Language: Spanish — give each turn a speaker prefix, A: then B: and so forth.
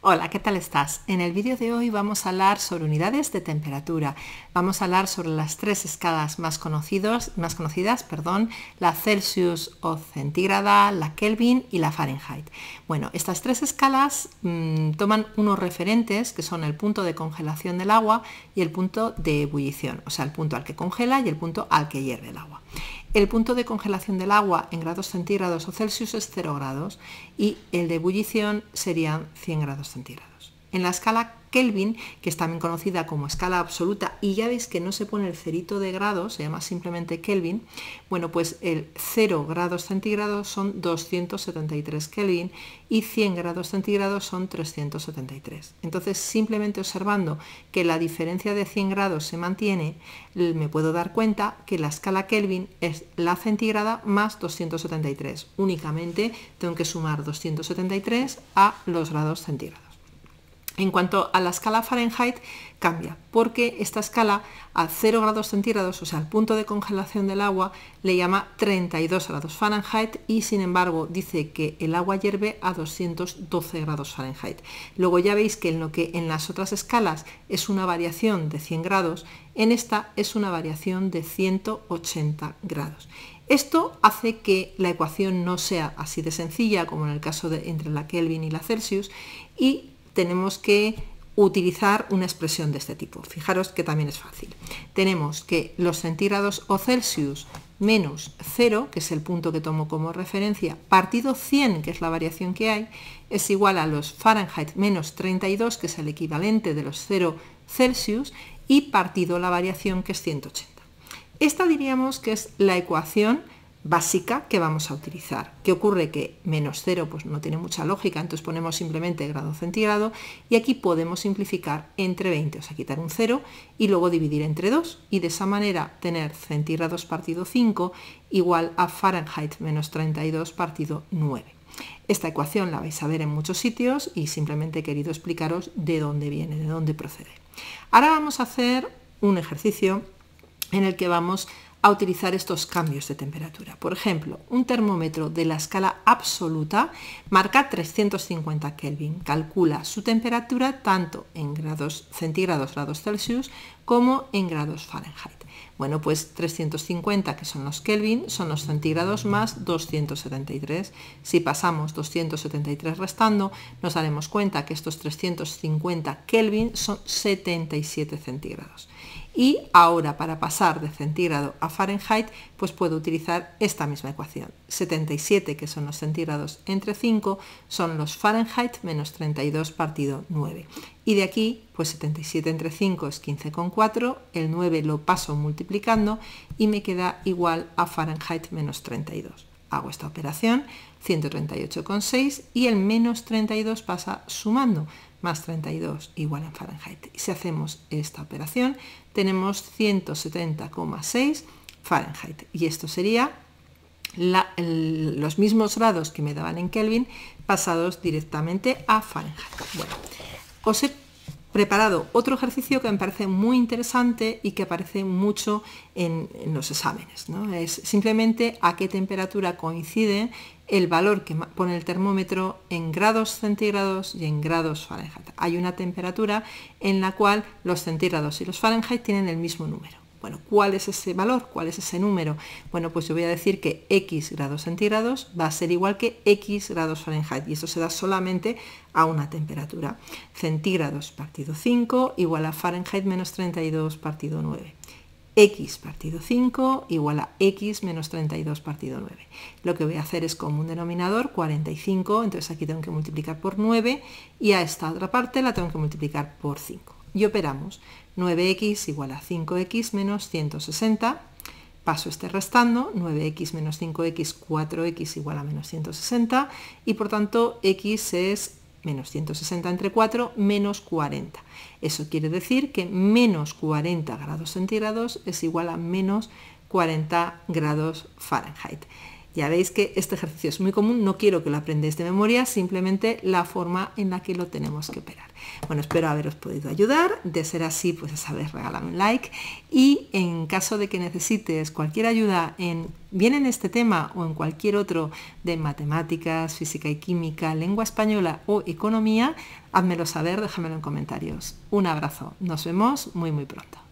A: Hola, ¿qué tal estás? En el vídeo de hoy vamos a hablar sobre unidades de temperatura. Vamos a hablar sobre las tres escalas más, más conocidas, perdón, la Celsius o centígrada, la Kelvin y la Fahrenheit. Bueno, estas tres escalas mm, toman unos referentes que son el punto de congelación del agua y el punto de ebullición, o sea, el punto al que congela y el punto al que hierve el agua. El punto de congelación del agua en grados centígrados o Celsius es 0 grados y el de ebullición serían 100 grados centígrados. En la escala Kelvin, que es también conocida como escala absoluta, y ya veis que no se pone el cerito de grados, se llama simplemente Kelvin, bueno, pues el 0 grados centígrados son 273 Kelvin y 100 grados centígrados son 373. Entonces, simplemente observando que la diferencia de 100 grados se mantiene, me puedo dar cuenta que la escala Kelvin es la centígrada más 273. Únicamente tengo que sumar 273 a los grados centígrados. En cuanto a la escala Fahrenheit, cambia, porque esta escala a 0 grados centígrados, o sea, al punto de congelación del agua, le llama 32 grados Fahrenheit y sin embargo dice que el agua hierve a 212 grados Fahrenheit. Luego ya veis que en lo que en las otras escalas es una variación de 100 grados, en esta es una variación de 180 grados. Esto hace que la ecuación no sea así de sencilla como en el caso de entre la Kelvin y la Celsius y tenemos que utilizar una expresión de este tipo. Fijaros que también es fácil. Tenemos que los centígrados o Celsius menos 0, que es el punto que tomo como referencia, partido 100, que es la variación que hay, es igual a los Fahrenheit menos 32, que es el equivalente de los 0 Celsius, y partido la variación, que es 180. Esta diríamos que es la ecuación básica que vamos a utilizar. ¿Qué ocurre? Que menos 0 pues no tiene mucha lógica, entonces ponemos simplemente grado centígrado y aquí podemos simplificar entre 20, o sea, quitar un 0 y luego dividir entre 2 y de esa manera tener centígrados partido 5 igual a Fahrenheit menos 32 partido 9. Esta ecuación la vais a ver en muchos sitios y simplemente he querido explicaros de dónde viene, de dónde procede. Ahora vamos a hacer un ejercicio en el que vamos a a utilizar estos cambios de temperatura. Por ejemplo, un termómetro de la escala absoluta marca 350 Kelvin. Calcula su temperatura tanto en grados centígrados, grados Celsius, como en grados Fahrenheit. Bueno, pues 350, que son los Kelvin, son los centígrados más 273. Si pasamos 273 restando, nos daremos cuenta que estos 350 Kelvin son 77 centígrados y ahora para pasar de centígrado a Fahrenheit pues puedo utilizar esta misma ecuación. 77 que son los centígrados entre 5 son los Fahrenheit menos 32 partido 9. Y de aquí pues 77 entre 5 es 15,4, el 9 lo paso multiplicando y me queda igual a Fahrenheit menos 32 hago esta operación, 138,6 y el menos 32 pasa sumando, más 32 igual en Fahrenheit. Y si hacemos esta operación, tenemos 170,6 Fahrenheit. Y esto sería los mismos grados que me daban en Kelvin pasados directamente a Fahrenheit. Bueno, preparado otro ejercicio que me parece muy interesante y que aparece mucho en, los exámenes. Es simplemente a qué temperatura coincide el valor que pone el termómetro en grados centígrados y en grados Fahrenheit. Hay una temperatura en la cual los centígrados y los Fahrenheit tienen el mismo número. Bueno, ¿cuál es ese valor? ¿Cuál es ese número? Bueno, pues yo voy a decir que x grados centígrados va a ser igual que x grados Fahrenheit y eso se da solamente a una temperatura. Centígrados partido 5 igual a Fahrenheit menos 32 partido 9 x partido 5 igual a x menos 32 partido 9. Lo que voy a hacer es como un denominador 45, entonces aquí tengo que multiplicar por 9 y a esta otra parte la tengo que multiplicar por 5 y operamos 9x igual a 5x menos 160, paso este restando, 9x menos 5x, 4x igual a menos 160 y por tanto x es menos 160 entre 4, menos 40. Eso quiere decir que menos 40 grados centígrados es igual a menos 40 grados Fahrenheit. Ya veis que este ejercicio es muy común, no quiero que lo aprendáis de memoria, simplemente la forma en la que lo tenemos que operar. Bueno, espero haberos podido ayudar, de ser así, pues a saber regálame un like y en caso de que necesites cualquier ayuda en bien en este tema o en cualquier otro de matemáticas, física y química, lengua española o economía, házmelo saber, déjamelo en comentarios. Un abrazo, nos vemos muy muy pronto.